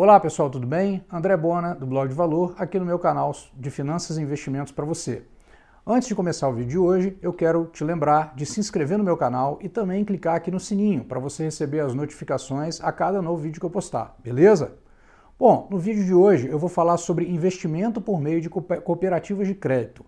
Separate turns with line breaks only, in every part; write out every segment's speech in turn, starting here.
Olá pessoal, tudo bem? André Bona, do Blog de Valor, aqui no meu canal de Finanças e Investimentos para você. Antes de começar o vídeo de hoje, eu quero te lembrar de se inscrever no meu canal e também clicar aqui no sininho para você receber as notificações a cada novo vídeo que eu postar, beleza? Bom, no vídeo de hoje eu vou falar sobre investimento por meio de cooperativas de crédito.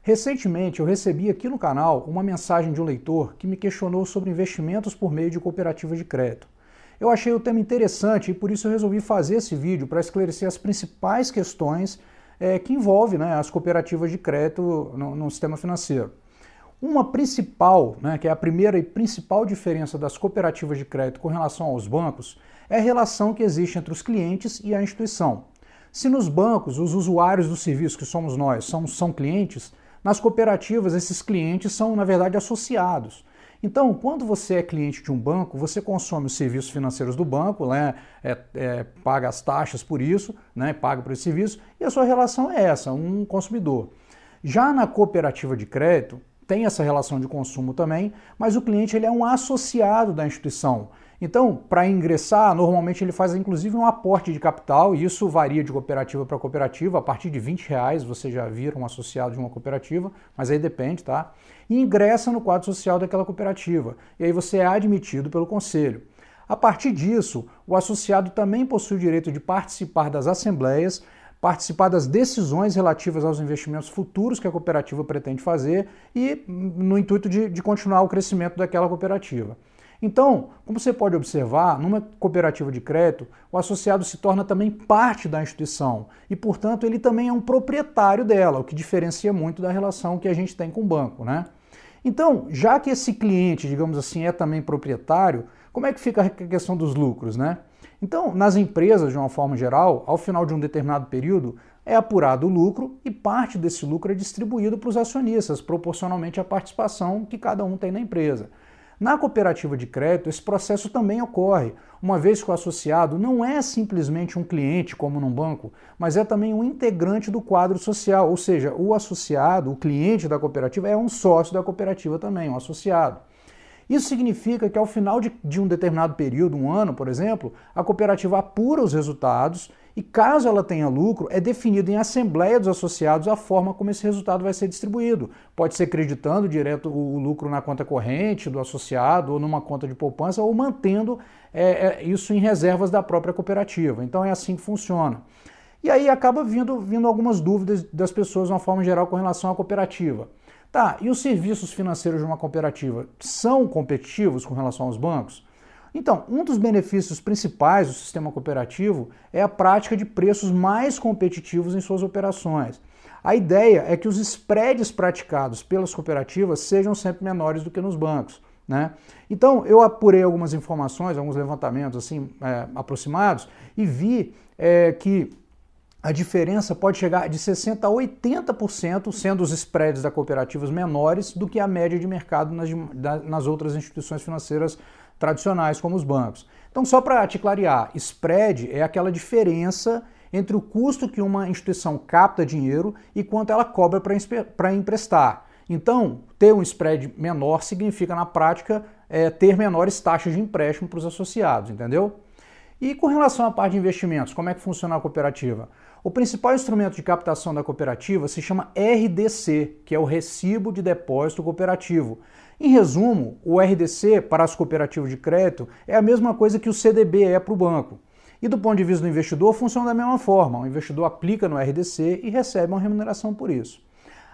Recentemente eu recebi aqui no canal uma mensagem de um leitor que me questionou sobre investimentos por meio de cooperativas de crédito. Eu achei o tema interessante e por isso eu resolvi fazer esse vídeo para esclarecer as principais questões é, que envolve né, as cooperativas de crédito no, no sistema financeiro. Uma principal, né, que é a primeira e principal diferença das cooperativas de crédito com relação aos bancos, é a relação que existe entre os clientes e a instituição. Se nos bancos os usuários do serviço que somos nós são, são clientes, nas cooperativas esses clientes são, na verdade, associados. Então, quando você é cliente de um banco, você consome os serviços financeiros do banco, né, é, é, paga as taxas por isso, né, paga por esse serviço, e a sua relação é essa, um consumidor. Já na cooperativa de crédito, tem essa relação de consumo também, mas o cliente ele é um associado da instituição. Então, para ingressar, normalmente ele faz inclusive um aporte de capital, e isso varia de cooperativa para cooperativa, a partir de 20 reais você já vira um associado de uma cooperativa, mas aí depende, tá? E ingressa no quadro social daquela cooperativa, e aí você é admitido pelo conselho. A partir disso, o associado também possui o direito de participar das assembleias, participar das decisões relativas aos investimentos futuros que a cooperativa pretende fazer e hum, no intuito de, de continuar o crescimento daquela cooperativa. Então, como você pode observar, numa cooperativa de crédito, o associado se torna também parte da instituição e, portanto, ele também é um proprietário dela, o que diferencia muito da relação que a gente tem com o banco, né? Então, já que esse cliente, digamos assim, é também proprietário, como é que fica a questão dos lucros, né? Então, nas empresas, de uma forma geral, ao final de um determinado período, é apurado o lucro e parte desse lucro é distribuído para os acionistas, proporcionalmente à participação que cada um tem na empresa. Na cooperativa de crédito, esse processo também ocorre, uma vez que o associado não é simplesmente um cliente, como num banco, mas é também um integrante do quadro social, ou seja, o associado, o cliente da cooperativa, é um sócio da cooperativa também, um associado. Isso significa que ao final de, de, um determinado período, um ano, por exemplo, a cooperativa apura os resultados e, caso ela tenha lucro, é definido em assembleia dos associados a forma como esse resultado vai ser distribuído. Pode ser creditando direto o, o lucro na conta corrente do associado ou numa conta de poupança ou mantendo é, é, isso em reservas da própria cooperativa. Então é assim que funciona. E aí acaba vindo, vindo algumas dúvidas das pessoas de uma forma geral com relação à cooperativa. Tá, e os serviços financeiros de uma cooperativa são competitivos com relação aos bancos? Então, um dos benefícios principais do sistema cooperativo é a prática de preços mais competitivos em suas operações. A ideia é que os spreads praticados pelas cooperativas sejam sempre menores do que nos bancos. Né? Então, eu apurei algumas informações, alguns levantamentos assim é, aproximados e vi é, que a diferença pode chegar de 60% a 80%, sendo os spreads da cooperativas menores do que a média de mercado nas, nas outras instituições financeiras tradicionais, como os bancos. Então, só para te clarear, spread é aquela diferença entre o custo que uma instituição capta dinheiro e quanto ela cobra para emprestar. Então, ter um spread menor significa, na prática, é, ter menores taxas de empréstimo para os associados, entendeu? E com relação à parte de investimentos, como é que funciona a cooperativa? O principal instrumento de captação da cooperativa se chama RDC, que é o Recibo de Depósito Cooperativo. Em resumo, o RDC para as cooperativas de crédito é a mesma coisa que o CDB é para o banco. E do ponto de vista do investidor, funciona da mesma forma. O investidor aplica no RDC e recebe uma remuneração por isso.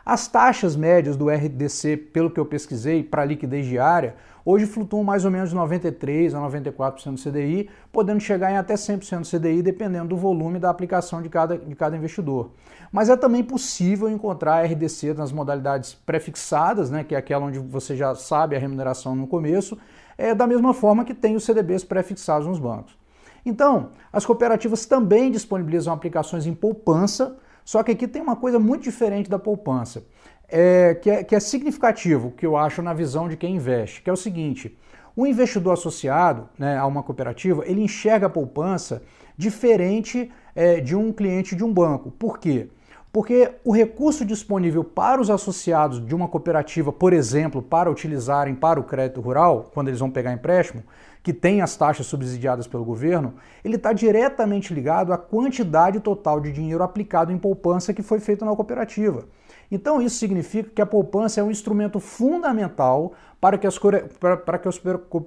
As taxas médias do RDC, pelo que eu pesquisei, para liquidez diária, hoje flutuam mais ou menos de 93% a 94% do CDI, podendo chegar em até 100% do CDI, dependendo do volume da aplicação de cada, de cada investidor. Mas é também possível encontrar RDC nas modalidades prefixadas, né, que é aquela onde você já sabe a remuneração no começo, é da mesma forma que tem os CDBs prefixados nos bancos. Então, as cooperativas também disponibilizam aplicações em poupança, só que aqui tem uma coisa muito diferente da poupança, é, que, é, que é significativo, que eu acho na visão de quem investe, que é o seguinte: o investidor associado né, a uma cooperativa, ele enxerga a poupança diferente é, de um cliente de um banco. Por quê? Porque o recurso disponível para os associados de uma cooperativa, por exemplo, para utilizarem para o crédito rural, quando eles vão pegar empréstimo, que tem as taxas subsidiadas pelo governo, ele está diretamente ligado à quantidade total de dinheiro aplicado em poupança que foi feito na cooperativa. Então, isso significa que a poupança é um instrumento fundamental para que as, para, que as,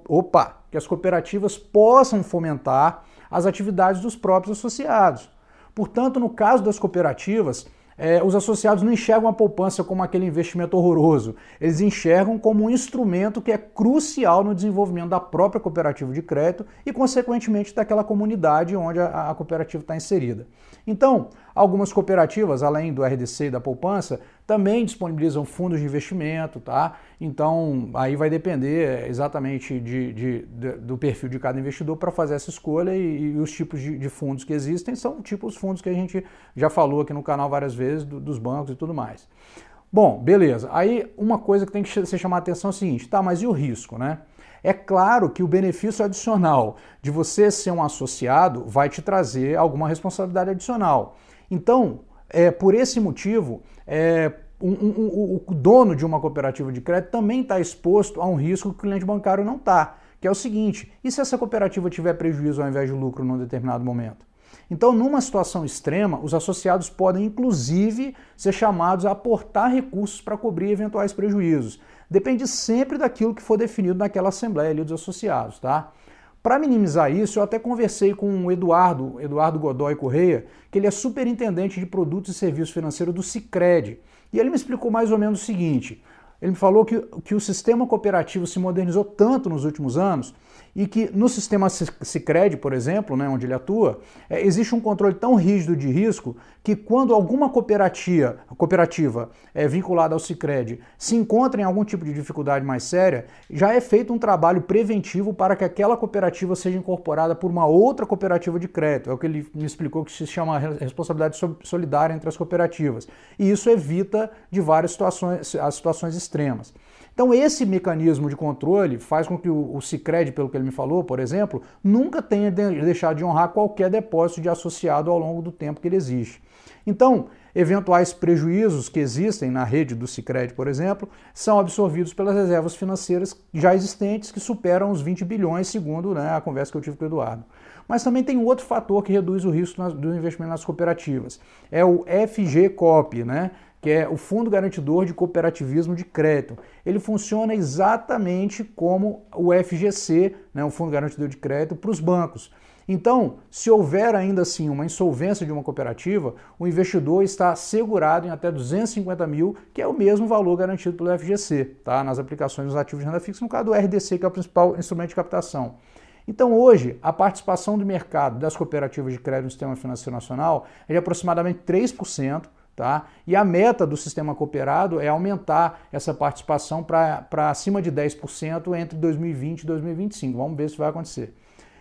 opa, que as cooperativas possam fomentar as atividades dos próprios associados. Portanto, no caso das cooperativas, é, os associados não enxergam a poupança como aquele investimento horroroso, eles enxergam como um instrumento que é crucial no desenvolvimento da própria cooperativa de crédito e, consequentemente, daquela comunidade onde a, a cooperativa está inserida. Então, algumas cooperativas, além do RDC e da poupança, também disponibilizam fundos de investimento, tá? Então, aí vai depender exatamente de, de, de do perfil de cada investidor para fazer essa escolha e, e os tipos de, de, fundos que existem são tipo os fundos que a gente já falou aqui no canal várias vezes, do, dos bancos e tudo mais. Bom, beleza. Aí uma coisa que tem que ser chamar a atenção é o seguinte, tá, mas e o risco, né? É claro que o benefício adicional de você ser um associado vai te trazer alguma responsabilidade adicional. Então, é, por esse motivo, é, um, um, um, o dono de uma cooperativa de crédito também está exposto a um risco que o cliente bancário não está, que é o seguinte: e se essa cooperativa tiver prejuízo ao invés de lucro num determinado momento? Então, numa situação extrema, os associados podem inclusive ser chamados a aportar recursos para cobrir eventuais prejuízos. Depende sempre daquilo que for definido naquela assembleia ali dos associados, tá? Para minimizar isso, eu até conversei com o Eduardo, Eduardo Godoy Correia, que ele é superintendente de produtos e serviços financeiros do Sicredi, e ele me explicou mais ou menos o seguinte: ele me falou que, que o sistema cooperativo se modernizou tanto nos últimos anos e que no sistema Sicredi, por exemplo, né, onde ele atua, é, existe um controle tão rígido de risco que quando alguma cooperativa, cooperativa é, vinculada ao Sicredi se encontra em algum tipo de dificuldade mais séria, já é feito um trabalho preventivo para que aquela cooperativa seja incorporada por uma outra cooperativa de crédito. É o que ele me explicou que se chama responsabilidade solidária entre as cooperativas. E isso evita de várias situações as situações extremas. Então, esse mecanismo de controle faz com que o, Sicredi, pelo que ele me falou, por exemplo, nunca tenha deixado de honrar qualquer depósito de associado ao longo do tempo que ele existe. Então, eventuais prejuízos que existem na rede do Sicredi, por exemplo, são absorvidos pelas reservas financeiras já existentes, que superam os 20 bilhões, segundo né, a conversa que eu tive com o Eduardo. Mas também tem outro fator que reduz o risco do investimento nas cooperativas. É o FGCOP, né, que é o Fundo Garantidor de Cooperativismo de Crédito. Ele funciona exatamente como o FGC, né, o Fundo Garantidor de Crédito, para os bancos. Então, se houver ainda assim uma insolvência de uma cooperativa, o investidor está assegurado em até 250 mil, que é o mesmo valor garantido pelo FGC, tá? nas aplicações dos ativos de renda fixa, no caso do RDC, que é o principal instrumento de captação. Então, hoje, a participação do mercado das cooperativas de crédito no sistema financeiro nacional é de aproximadamente 3%. Tá? E a meta do sistema cooperado é aumentar essa participação para acima de 10% entre 2020 e 2025. Vamos ver se vai acontecer.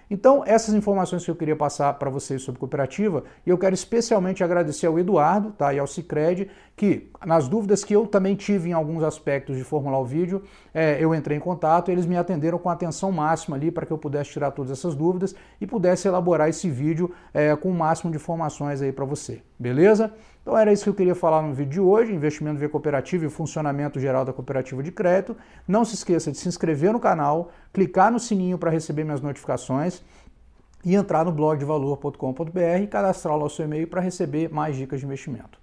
Então, essas informações que eu queria passar para vocês sobre cooperativa, e eu quero especialmente agradecer ao Eduardo tá, e ao Cicred, que, nas dúvidas que eu também tive em alguns aspectos de formular o vídeo, é, eu entrei em contato eles me atenderam com atenção máxima ali para que eu pudesse tirar todas essas dúvidas e pudesse elaborar esse vídeo é, com o máximo de informações aí para você, beleza? Então era isso que eu queria falar no vídeo de hoje, investimento via cooperativa e funcionamento geral da cooperativa de crédito. Não se esqueça de se inscrever no canal, clicar no sininho para receber minhas notificações e entrar no blog de valor.com.br e cadastrar lá o seu e-mail para receber mais dicas de investimento.